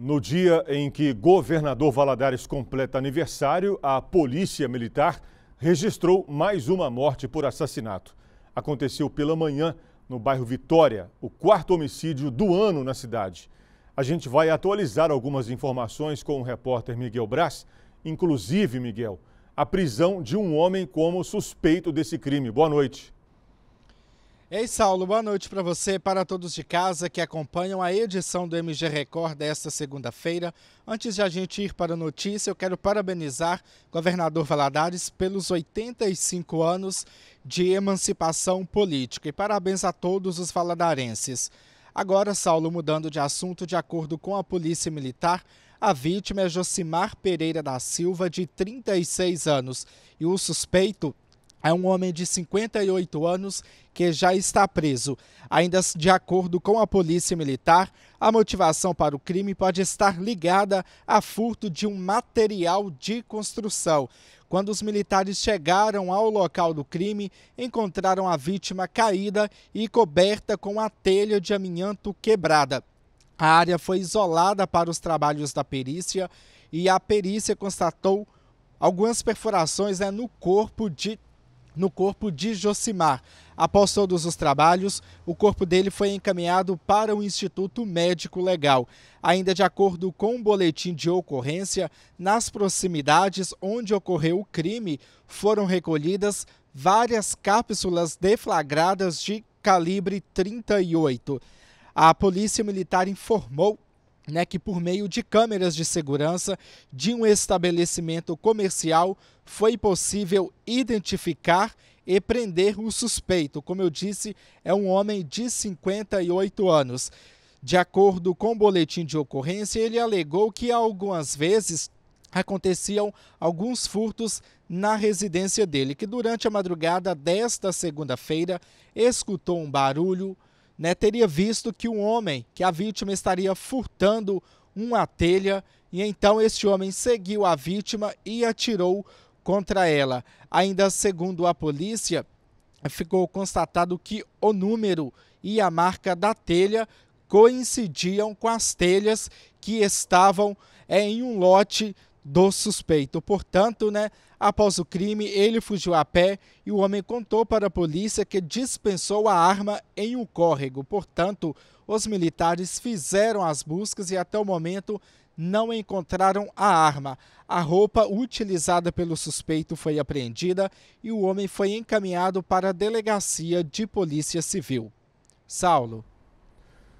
No dia em que governador Valadares completa aniversário, a Polícia Militar registrou mais uma morte por assassinato. Aconteceu pela manhã no bairro Vitória, o quarto homicídio do ano na cidade. A gente vai atualizar algumas informações com o repórter Miguel Braz. Inclusive, Miguel, a prisão de um homem como suspeito desse crime. Boa noite. Ei, Saulo, boa noite para você e para todos de casa que acompanham a edição do MG Record desta segunda-feira. Antes de a gente ir para a notícia, eu quero parabenizar o governador Valadares pelos 85 anos de emancipação política. E parabéns a todos os valadarenses. Agora, Saulo, mudando de assunto, de acordo com a Polícia Militar, a vítima é Josimar Pereira da Silva, de 36 anos, e o suspeito é um homem de 58 anos que já está preso. Ainda de acordo com a polícia militar, a motivação para o crime pode estar ligada a furto de um material de construção. Quando os militares chegaram ao local do crime, encontraram a vítima caída e coberta com a telha de amianto quebrada. A área foi isolada para os trabalhos da perícia e a perícia constatou algumas perfurações né, no corpo de no corpo de Josimar. Após todos os trabalhos, o corpo dele foi encaminhado para o Instituto Médico Legal. Ainda de acordo com o um boletim de ocorrência, nas proximidades onde ocorreu o crime, foram recolhidas várias cápsulas deflagradas de calibre 38. A Polícia Militar informou né, que por meio de câmeras de segurança de um estabelecimento comercial foi possível identificar e prender o suspeito. Como eu disse, é um homem de 58 anos. De acordo com o boletim de ocorrência, ele alegou que algumas vezes aconteciam alguns furtos na residência dele, que durante a madrugada desta segunda-feira escutou um barulho né, teria visto que um homem, que a vítima estaria furtando uma telha, e então este homem seguiu a vítima e atirou contra ela. Ainda segundo a polícia, ficou constatado que o número e a marca da telha coincidiam com as telhas que estavam eh, em um lote do suspeito. Portanto, né, após o crime, ele fugiu a pé e o homem contou para a polícia que dispensou a arma em um córrego. Portanto, os militares fizeram as buscas e até o momento não encontraram a arma. A roupa utilizada pelo suspeito foi apreendida e o homem foi encaminhado para a delegacia de polícia civil. Saulo.